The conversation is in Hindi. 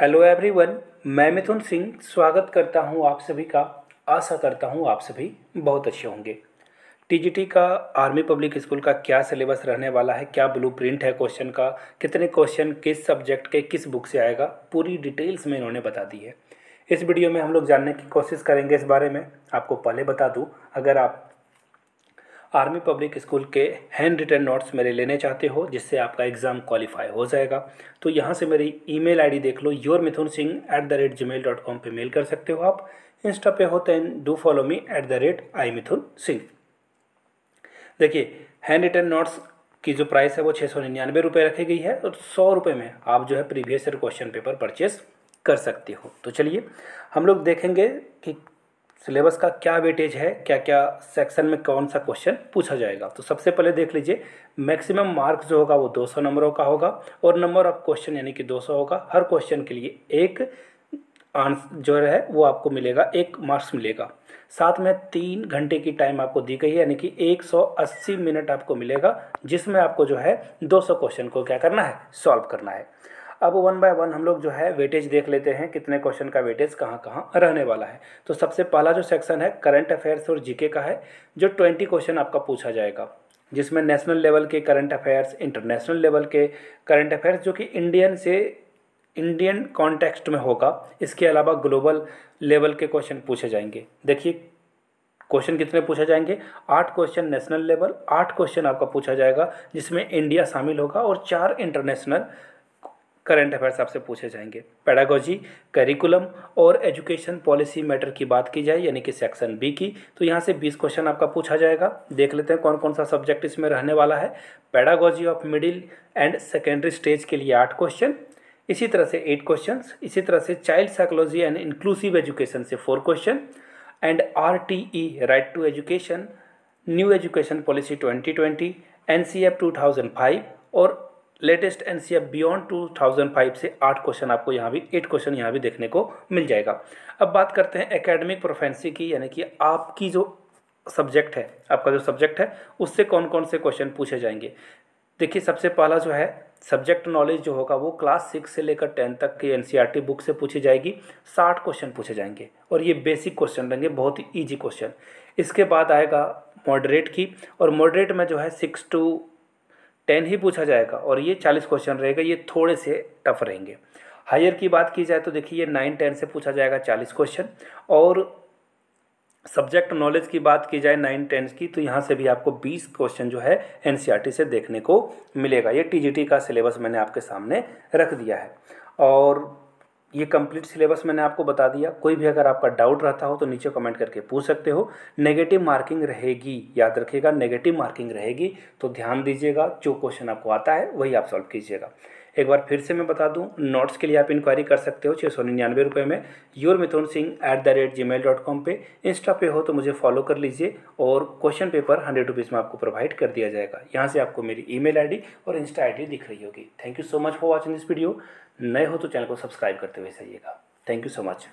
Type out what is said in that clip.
हेलो एवरीवन मैं मिथुन सिंह स्वागत करता हूं आप सभी का आशा करता हूं आप सभी बहुत अच्छे होंगे टीजीटी का आर्मी पब्लिक स्कूल का क्या सिलेबस रहने वाला है क्या ब्लूप्रिंट है क्वेश्चन का कितने क्वेश्चन किस सब्जेक्ट के किस बुक से आएगा पूरी डिटेल्स में इन्होंने बता दी है इस वीडियो में हम लोग जानने की कोशिश करेंगे इस बारे में आपको पहले बता दूँ अगर आप आर्मी पब्लिक स्कूल के हैंड रिटर्न नोट्स मेरे लेने चाहते हो जिससे आपका एग्ज़ाम क्वालिफाई हो जाएगा तो यहाँ से मेरी ईमेल आईडी देख लो your Mithun Singh at the rate Gmail dot com पर मेल कर सकते हो आप इंस्टा पे हो then do follow me at the rate I Mithun Singh देखिए हैंड रिटर्न नोट्स की जो प्राइस है वो छः सौ निन्यानवे रुपये रखी गई है और तो सौ रुपये में आप जो है previous year question paper purchase कर सकते हो तो चलिए हम लोग देखेंगे कि सिलेबस का क्या वेटेज है क्या क्या सेक्शन में कौन सा क्वेश्चन पूछा जाएगा तो सबसे पहले देख लीजिए मैक्सिमम मार्क्स जो होगा वो 200 नंबरों का होगा और नंबर ऑफ क्वेश्चन यानी कि 200 होगा हर क्वेश्चन के लिए एक आंसर जो है वो आपको मिलेगा एक मार्क्स मिलेगा साथ में तीन घंटे की टाइम आपको दी गई है यानी कि 180 मिनट आपको मिलेगा जिसमें आपको जो है 200 क्वेश्चन को क्या करना है सॉल्व करना है अब वन बाय वन हम लोग जो है वेटेज देख लेते हैं कितने क्वेश्चन का वेटेज कहाँ कहाँ रहने वाला है तो सबसे पहला जो सेक्शन है करंट अफेयर्स और जीके का है जो ट्वेंटी क्वेश्चन आपका पूछा जाएगा जिसमें नेशनल लेवल के करंट अफेयर्स इंटरनेशनल लेवल के करंट अफेयर्स जो कि इंडियन से इंडियन कॉन्टेक्स्ट में होगा इसके अलावा ग्लोबल लेवल के क्वेश्चन पूछे जाएंगे देखिए क्वेश्चन कितने पूछे जाएंगे आठ क्वेश्चन नेशनल लेवल आठ क्वेश्चन आपका पूछा जाएगा जिसमें इंडिया शामिल होगा और चार इंटरनेशनल करंट अफेयर्स आपसे पूछे जाएंगे पैडागोजी करिकुलम और एजुकेशन पॉलिसी मैटर की बात की जाए यानी कि सेक्शन बी की तो यहाँ से 20 क्वेश्चन आपका पूछा जाएगा देख लेते हैं कौन कौन सा सब्जेक्ट इसमें रहने वाला है pedagogy of middle and secondary stage के लिए आठ क्वेश्चन इसी तरह से एट क्वेश्चन इसी तरह से child psychology and inclusive education से four question and R T E right to education new education policy twenty N C F two thousand five और latest N C F beyond two thousand five से आठ क्वेश्चन आपको यहाँ भी एट क्वेश्चन यहाँ भी देखने को मिल जाएगा अब बात करते हैं एकेडमिक प्रोफेंसी की यानी कि आपकी जो सब्जेक्ट है आपका जो सब्जेक्ट है उससे कौन कौन से क्वेश्चन पूछे जाएंगे देखिए सबसे पहला जो है सब्जेक्ट नॉलेज जो होगा वो क्लास सिक्स से लेकर टेन तक की एन बुक से पूछी जाएगी साठ क्वेश्चन पूछे जाएंगे और ये बेसिक क्वेश्चन रहेंगे बहुत ही ईजी क्वेश्चन इसके बाद आएगा मॉडरेट की और मॉडरेट में जो है सिक्स टू टेन ही पूछा जाएगा और ये चालीस क्वेश्चन रहेगा ये थोड़े से टफ रहेंगे हायर की बात की जाए तो देखिए ये नाइन टेन से पूछा जाएगा चालीस क्वेश्चन और सब्जेक्ट नॉलेज की बात की जाए नाइन टेंथ की तो यहाँ से भी आपको बीस क्वेश्चन जो है एन e से देखने को मिलेगा ये टी का सिलेबस मैंने आपके सामने रख दिया है और ये कंप्लीट सिलेबस मैंने आपको बता दिया कोई भी अगर आपका डाउट रहता हो तो नीचे कमेंट करके पूछ सकते हो नेगेटिव मार्किंग रहेगी याद रखिएगा नेगेटिव मार्किंग रहेगी तो ध्यान दीजिएगा जो क्वेश्चन आपको आता है वही आप सॉल्व कीजिएगा एक बार फिर से मैं बता दूं नोट्स के लिए आप इंक्वायरी कर सकते हो छः सौ निन्यानवे रुपये में your Mithun Singh at the rate Gmail dot com पर इंस्टा पे हो तो मुझे फॉलो कर लीजिए और क्वेश्चन पेपर हंड्रेड रुपीज़ में आपको प्रोवाइड कर दिया जाएगा यहाँ से आपको मेरी ई मेल और इंस्टा आई दिख रही होगी thank you so much for watching this video नए हो तो चैनल को सब्सक्राइब करते हुए सहीगा थैंक यू सो मच